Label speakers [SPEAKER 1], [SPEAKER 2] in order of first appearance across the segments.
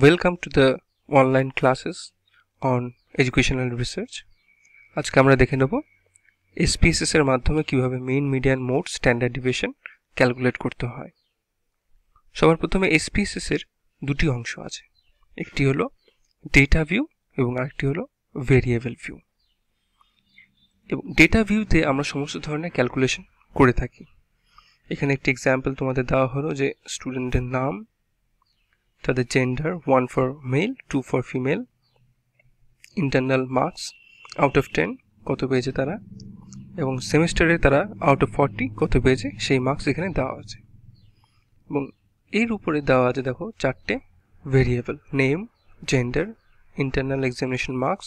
[SPEAKER 1] welcome to the online classes on educational research আজকে আমরা দেখে নেব এসপিএসএস এর মাধ্যমে কিভাবে mean median mode standard division calculate করতে হয় সবার প্রথমে এসপিএসএস এর দুটি অংশ আছে একটি হলো ডেটা ভিউ এবং আরেকটি হলো ভেরিয়েবল ভিউ এবং ডেটা ভিউতে আমরা সমস্ত ধরনের ক্যালকুলেশন করে থাকি এখানে একটি এক্সাম্পল তোমাদের দেওয়া হলো যে স্টুডেন্টের নাম তাদের gender one for male two for female internal marks out of ten কত পেয়েছে তারা এবং সেমিস্টারে তারা আউট অফ ফর্টি কত পেয়েছে সেই মার্কস এখানে দেওয়া আছে এবং এর উপরে দেওয়া আছে দেখো চারটে variable name gender internal examination marks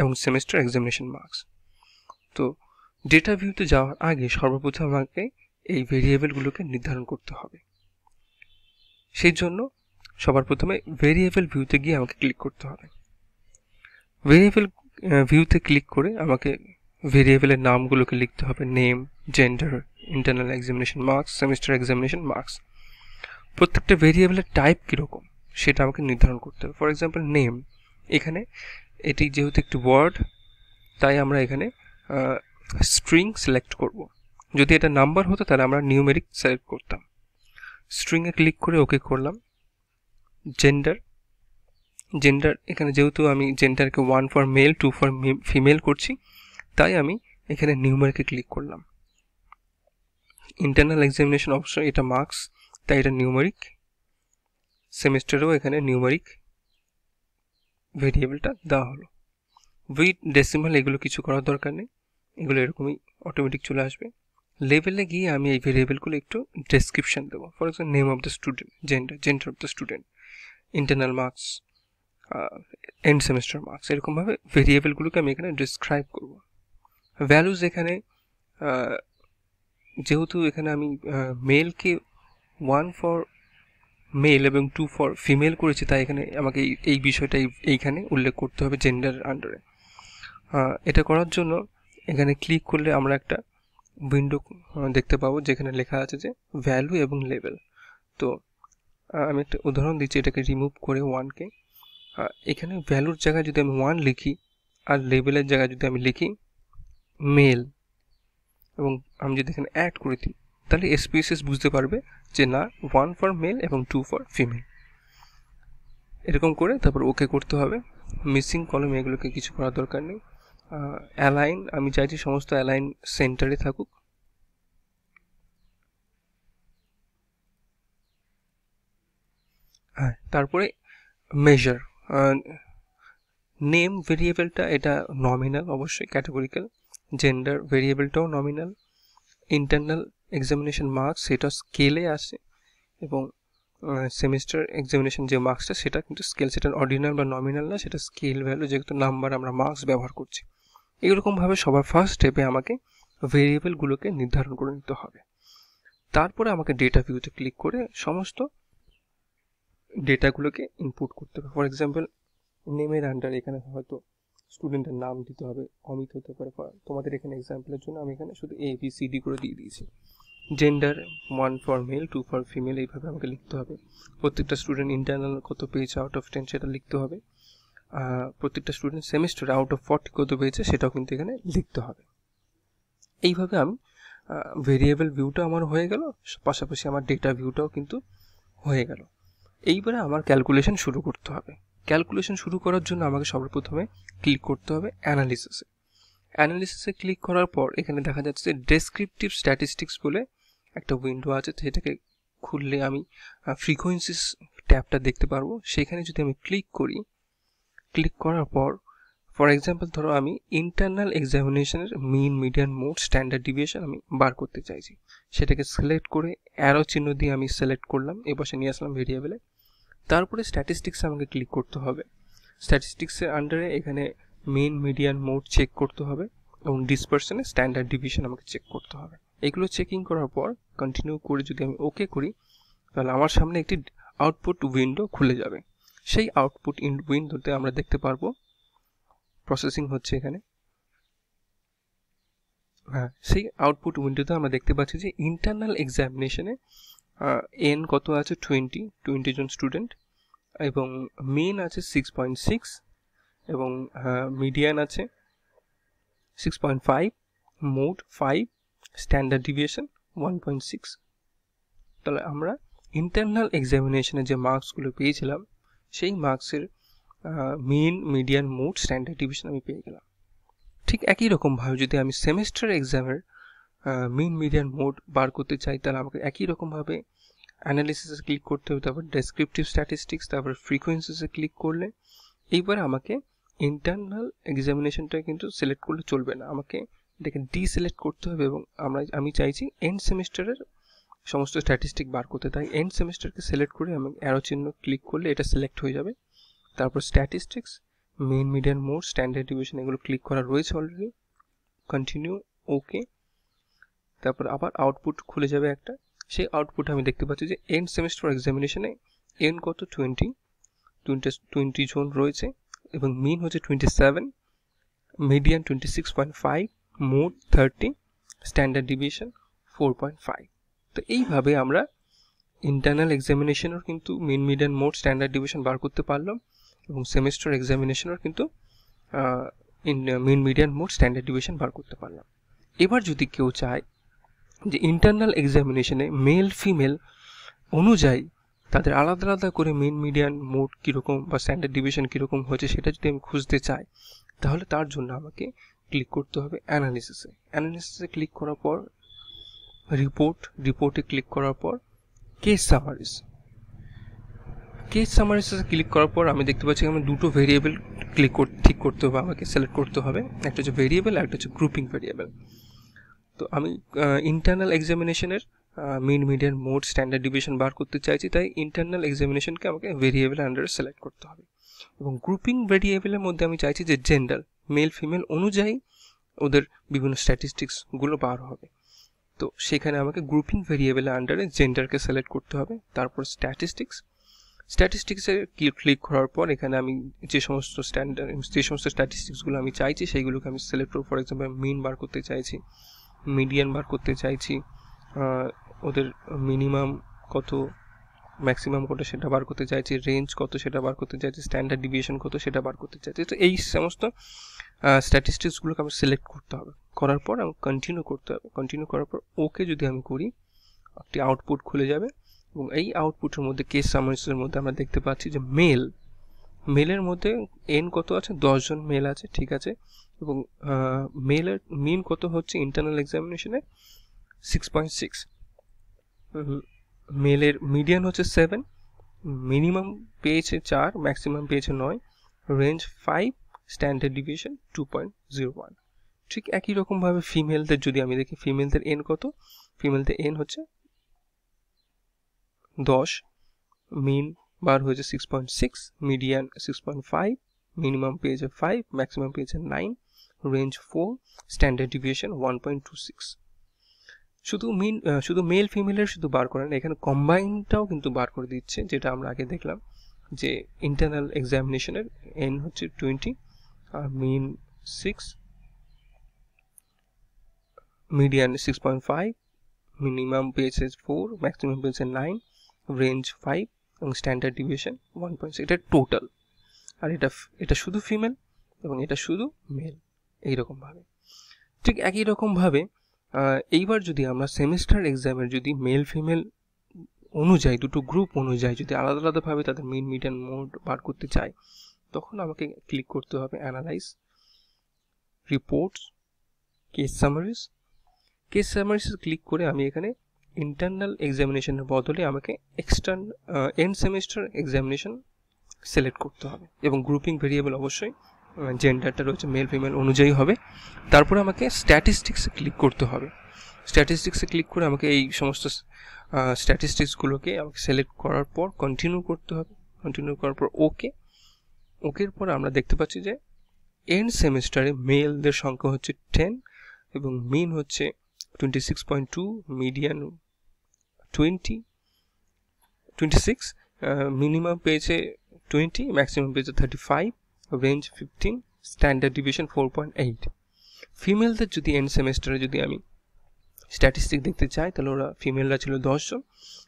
[SPEAKER 1] এবং সেমিস্টার এক্সামিনেশন মার্কস তো ডেটা ভিউতে যাওয়ার আগে সর্বপ্রথম আমাকে এই ভেরিয়েবলগুলোকে নির্ধারণ করতে হবে সেই জন্য সবার প্রথমে ভেরিয়েবল ভিউতে গিয়ে আমাকে ক্লিক করতে হবে ভেরিয়েবল ভিউতে ক্লিক করে আমাকে ভেরিয়েবলের নামগুলোকে লিখতে হবে name gender internal examination marks semester examination marks প্রত্যেকটা ভেরিয়েবলের টাইপ কীরকম সেটা আমাকে নির্ধারণ করতে হবে ফর এক্সাম্পল নেম এখানে এটি যেহেতু একটি ওয়ার্ড তাই আমরা এখানে স্ট্রিং সিলেক্ট করব যদি এটা নাম্বার হতো তাহলে আমরা নিউমেরিক সিলেক্ট করতাম স্ট্রিংয়ে ক্লিক করে ওকে করলাম জেন্ডার জেন্ডার এখানে যেহেতু আমি জেন্ডারকে one for male two for female করছি তাই আমি এখানে নিউমারকে ক্লিক করলাম ইন্টারনাল এক্সামিনেশন অবশ্যই এটা মার্কস তাই এটা নিউমারিক সেমিস্টারেও এখানে নিউমারিক ভেরিয়েবলটা দেওয়া হলো উইথ ডেসিমাল এগুলো কিছু করার দরকার নেই এগুলো এরকমই অটোমেটিক চলে আসবে লেভেলে গিয়ে আমি এই ভেরিয়েবলগুলো একটু ডেসক্রিপশান দেবো for example name of the student gender gender of the student internal marks and semester marks এরকমভাবে ভেরিয়েবলগুলোকে আমি এখানে ডিসক্রাইব করব ভ্যালুজ এখানে uh, যেহেতু এখানে আমি মেলকে ওয়ান ফর মেল এবং টু ফর ফিমেল করেছি তাই এখানে আমাকে এই বিষয়টা এইখানে উল্লেখ করতে হবে জেন্ডার আন্ডারে এটা করার জন্য এখানে ক্লিক করলে আমরা একটা উইন্ডো uh, দেখতে পাবো যেখানে লেখা আছে যে ভ্যালু এবং লেভেল তো আমি একটা উদাহরণ দিচ্ছি এটাকে রিমুভ করে ওয়ানকে এখানে ভ্যালুর জায়গায় যদি আমি ওয়ান লিখি আর লেবেলের জায়গায় যদি আমি লিখি মেল এবং আমি যদি এখানে অ্যাড করে দিই তাহলে এসপিএসএস বুঝতে পারবে যে না ওয়ান ফর মেল এবং টু ফর ফিমেল এরকম করে তারপর ওকে করতে হবে মিসিং কলম এগুলোকে কিছু করার দরকার নেই অ্যালাইন আমি চাইছি সমস্ত অ্যালাইন সেন্টারে থাকুক হ্যাঁ তারপরে মেজার নেম ভেরিয়েবলটা এটা নমিনাল অবশ্যই ক্যাটাগরিক্যাল জেন্ডার ভেরিয়েবলটাও নমিনাল ইন্টারনাল এক্সামিনেশন মার্কস সেটা স্কেলে আসে এবং সেমিস্টার এক্সামিনেশন যে মার্কসটা সেটা কিন্তু স্কেল সেটা অর্ডিনাল বা নমিনাল না সেটা স্কেল ভ্যালু যেহেতু নাম্বার আমরা মার্কস ব্যবহার করছি এইরকমভাবে সবার ফার্স্ট স্টেপে আমাকে ভেরিয়েবলগুলোকে নির্ধারণ করে নিতে হবে তারপরে আমাকে ডেটা ভিউতে ক্লিক করে সমস্ত ডেটাগুলোকে ইনপুট করতে হবে ফর এক্সাম্পল নেমের আন্ডার এখানে হয়তো স্টুডেন্টের নাম দিতে হবে অমিত হতে পারে তোমাদের এখানে এক্সাম্পলের জন্য আমি এখানে শুধু এ বি সি ডি করে দিয়ে দিয়েছি gender one for male two for female এইভাবে আমাকে লিখতে হবে প্রত্যেকটা স্টুডেন্ট ইন্টারনাল কত পেয়েছে আউট অফ টেন সেটা লিখতে হবে প্রত্যেকটা student semester out of forty কত পেয়েছে সেটাও কিন্তু এখানে লিখতে হবে এইভাবে আমি ভেরিয়েবল ভিউটা আমার হয়ে গেল পাশাপাশি আমার ডেটা ভিউটাও কিন্তু হয়ে গেল এইবারে আমার ক্যালকুলেশন শুরু করতে হবে ক্যালকুলেশন শুরু করার জন্য আমাকে সর্বপ্রথমে ক্লিক করতে হবে অ্যানালিসিসে অ্যানালিসিসে ক্লিক করার পর এখানে দেখা যাচ্ছে ডেসক্রিপটিভ স্ট্যাটিস্টিক্স বলে একটা উইন্ডো আছে সেটাকে খুললে আমি ফ্রিকোয়েন্সিস ট্যাবটা দেখতে পারবো সেখানে যদি আমি ক্লিক করি ক্লিক করার পর ফর এক্সাম্পল ধরো আমি ইন্টারনাল এক্সামিনেশনের mean median mode standard deviation আমি বার করতে চাইছি সেটাকে সিলেক্ট করে অ্যারো চিহ্ন দিয়ে আমি সিলেক্ট করলাম বসে নিয়ে আসলাম ভেরিয়েবলে তারপরে স্ট্যাটিস্টিক্সে আমাকে ক্লিক করতে হবে স্ট্যাটিস্টিক্সের আন্ডারে এখানে মেন মিডিয়ান মোড চেক করতে হবে এবং ডিসপার্সনে স্ট্যান্ডার্ড ডিভিশন আমাকে চেক করতে হবে এগুলো চেকিং করার পর কন্টিনিউ করে যদি আমি ওকে করি তাহলে আমার সামনে একটি আউটপুট উইন্ডো খুলে যাবে সেই আউটপুট উইন্ডোতে আমরা দেখতে পারবো प्रोसेसिंग হচ্ছে এখানে হ্যাঁ সি আউটপুট উইন্ডোতে আমরা দেখতে পাচ্ছি যে ইন্টারনাল এক্সামিনেশনে এন কত আছে 20 20 জন স্টুডেন্ট এবং মিন আছে 6.6 এবং মিডিয়ান আছে 6.5 মোড 5 স্ট্যান্ডার্ড ডেভিয়েশন 1.6 তাহলে আমরা ইন্টারনাল এক্সামিনেশনের যে মার্কসগুলো পেয়েছিলাম সেই মার্কসের mean median mode standard division আমি পেয়ে গেলাম ঠিক একই রকমভাবে যদি আমি সেমিস্টার এক্সামের মিন মিডিয়ান মোড বার করতে চাই তাহলে আমাকে একই রকমভাবে অ্যানালিসিসে ক্লিক করতে হবে তারপর ডেসক্রিপটিভ স্ট্যাটিস্টিক্স তারপর ফ্রিকোয়েন্সিসে ক্লিক করলে এইবার আমাকে ইন্টারনাল এক্সামিনেশনটা কিন্তু সিলেক্ট করলে চলবে না আমাকে এটাকে ডিসিলেক্ট করতে হবে এবং আমরা আমি চাইছি এন্ড সেমিস্টারের সমস্ত স্ট্যাটিস্টিক বার করতে তাই এন্ড সেমিস্টারকে সিলেক্ট করে আমি অ্যারো চিহ্ন ক্লিক করলে এটা সিলেক্ট হয়ে যাবে তারপরে statistics mean median mode standard deviation এগুলো ক্লিক করা রয়েছে অলরেডি কন্টিনিউ ওকে তারপরে আবার আউটপুট খুলে যাবে একটা সেই আউটপুটে আমি দেখতে পাচ্ছি যে এন্ড সেমিস্টার এক্সামিনেশনে এন কত 20 20 জোন রয়েছে এবং মিন হচ্ছে 27 মিডিয়ান 26.5 মোড 30 স্ট্যান্ডার্ড ডেভিয়েশন 4.5 তো এইভাবে আমরা ইন্টারনাল এক্সামিনেশনর কিন্তু mean median mode standard deviation বার করতে পারলাম এবং সেমিস্টার এক্সামিনেশনের কিন্তু ইন mean medium mode standard division বার করতে পারলাম এবার যদি কেউ চায় যে ইন্টারনাল এক্সামিনেশনে মেল ফিমেল অনুযায়ী তাদের আলাদা আলাদা করে মেন মিডিয়ান মোড কীরকম বা স্ট্যান্ডার্ড ডিভিশন কীরকম হয়েছে সেটা যদি আমি খুঁজতে চাই তাহলে তার জন্য আমাকে ক্লিক করতে হবে অ্যানালিসিসে অ্যানালিসিসে ক্লিক করার পর রিপোর্ট রিপোর্টে ক্লিক করার পর কেস সামারিস কেস সামারিসে ক্লিক করার পর আমি দেখতে পাচ্ছি আমি দুটো ভেরিয়েবল ক্লিক কর ঠিক করতে হবে আমাকে সিলেক্ট করতে হবে একটা হচ্ছে ভেরিয়েবল আর একটা হচ্ছে গ্রুপিং ভেরিয়েবল তো আমি ইন্টারনাল এক্সামিনেশনের mean median mode standard division বার করতে চাইছি তাই ইন্টারনাল এক্সামিনেশনকে আমাকে ভেরিয়েবল আন্ডারে সিলেক্ট করতে হবে এবং গ্রুপিং ভেরিয়েবলের মধ্যে আমি চাইছি যে জেন্ডার মেল ফিমেল অনুযায়ী ওদের বিভিন্ন স্ট্যাটিস্টিক্সগুলো বার হবে তো সেখানে আমাকে গ্রুপিং ভেরিয়েবলের আন্ডারে জেন্ডারকে সিলেক্ট করতে হবে তারপর স্ট্যাটিস্টিক্স স্ট্যাটিস্টিক্সে ক্লিক করার পর এখানে আমি যে সমস্ত স্ট্যান্ডার্ড যে সমস্ত স্ট্যাটিস্টিক্সগুলো আমি চাইছি সেইগুলোকে আমি সিলেক্ট করব ফর এক্সাম্পল মিন বার করতে চাইছি মিডিয়ান বার করতে চাইছি ওদের মিনিমাম কত ম্যাক্সিমাম কত সেটা বার করতে চাইছি রেঞ্জ কত সেটা বার করতে চাইছি স্ট্যান্ডার্ড ডিভিয়েশন কত সেটা বার করতে চাইছি তো এই সমস্ত স্ট্যাটিস্টিক্সগুলোকে আমি সিলেক্ট করতে হবে করার পর আমি কন্টিনিউ করতে হবে কন্টিনিউ করার পর ওকে যদি আমি করি একটি আউটপুট খুলে যাবে এবং এই আউটপুটের মধ্যে কেস সামারিসের মধ্যে আমরা দেখতে পাচ্ছি যে মেল মেলের মধ্যে এন কত আছে দশজন মেল আছে ঠিক আছে এবং মেলের মিন কত হচ্ছে ইন্টারনাল এক্সামিনেশনে সিক্স পয়েন্ট সিক্স মেলের মিডিয়ান হচ্ছে সেভেন মিনিমাম পেয়েছে চার ম্যাক্সিমাম পেয়েছে নয় range five standard division two point zero one ঠিক একই রকমভাবে ফিমেলদের যদি আমি দেখি ফিমেলদের এন কত ফিমেলদের এন হচ্ছে 10 মিন বার হয়েছে 6.6 মিডিয়ান 6.5 মিনিমাম পেজ এ 5 ম্যাক্সিমাম পেজ এ 9 রেঞ্জ 4 স্ট্যান্ডার্ড ডেভিয়েশন 1.26 শুধু মিন শুধু মেল ফিমেল এর শুধু বার করেন এখানে কম্বাইন্ডটাও কিন্তু বার করে দিচ্ছে যেটা আমরা আগে দেখলাম যে ইন্টারনাল এক্সামিনেশনের n হচ্ছে 20 আর মিন 6 মিডিয়ান 6.5 মিনিমাম পেজ এ 4 ম্যাক্সিমাম পেজ এ 9 রেঞ্জ ফাইভ এবং standard deviation one point six এটা টোটাল আর এটা এটা শুধু ফিমেল এবং এটা শুধু মেল এইরকমভাবে ঠিক একই রকমভাবে এইবার যদি আমরা সেমিস্টার এক্সামের যদি মেল ফিমেল অনুযায়ী দুটো গ্রুপ অনুযায়ী যদি আলাদা আলাদাভাবে তাদের মিড মিডিয়ান মোড বার করতে চাই তখন আমাকে ক্লিক করতে হবে analyse reports case summaries case সামারিসে ক্লিক করে আমি এখানে ইন্টারনাল এক্সামিনেশনের বদলে আমাকে external end semester examination select করতে হবে এবং গ্রুপিং ভেরিয়েবল অবশ্যই জেন্ডারটা রয়েছে মেল ফিমেল অনুযায়ী হবে তারপরে আমাকে স্ট্যাটিস্টিক্সে ক্লিক করতে হবে স্ট্যাটিস্টিক্সে ক্লিক করে আমাকে এই সমস্ত স্ট্যাটিস্টিক্সগুলোকে আমাকে সিলেক্ট করার পর কন্টিনিউ করতে হবে কন্টিনিউ করার পর ওকে ওকের পর আমরা দেখতে পাচ্ছি যে এন্ড সেমিস্টারে মেলদের সংখ্যা হচ্ছে টেন এবং মিন হচ্ছে twenty six point two median 20 26 minimum पे से 20 मैक्सिमम पे से 35 रेंज 15 स्टैंडर्ड डिवीएशन 4.8 फीमेल्स এ যদি এন সেমিস্টারে যদি আমি স্ট্যাটিস্টিক দেখতে যাই তাহলেরা ফিমেলরা ছিল 10 জন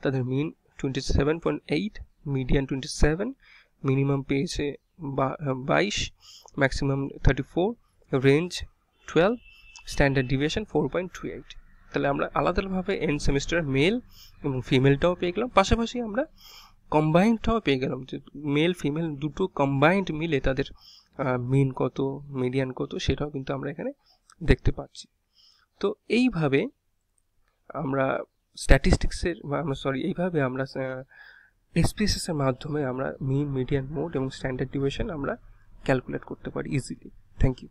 [SPEAKER 1] তাহলে মিন 27.8 মিডিয়ান 27 মিনিমাম পেসে 22 ম্যাক্সিমাম 34 रेंज 12 স্ট্যান্ডার্ড ডেভিয়েশন 4.38 তাহলে আমরা আলাদাভাবে এন সেমিস্টারের মেল এবং ফিমেল টাও পে করলাম পাশাপাশি আমরা কমবাইন্ড টাও পে করলাম যে মেল ফিমেল দুটো কমবাইন্ড মিলে তাদের মিন কত মিডিয়ান কত সেটাও কিন্তু আমরা এখানে দেখতে পাচ্ছি তো এই ভাবে আমরা স্ট্যাটিস্টিক্সের বা সরি এই ভাবে আমরা এসপিএস এর মাধ্যমে আমরা মিন মিডিয়ান মোড এবং স্ট্যান্ডার্ড ডেভিয়েশন আমরা ক্যালকুলেট করতে পারি ইজিলি थैंक यू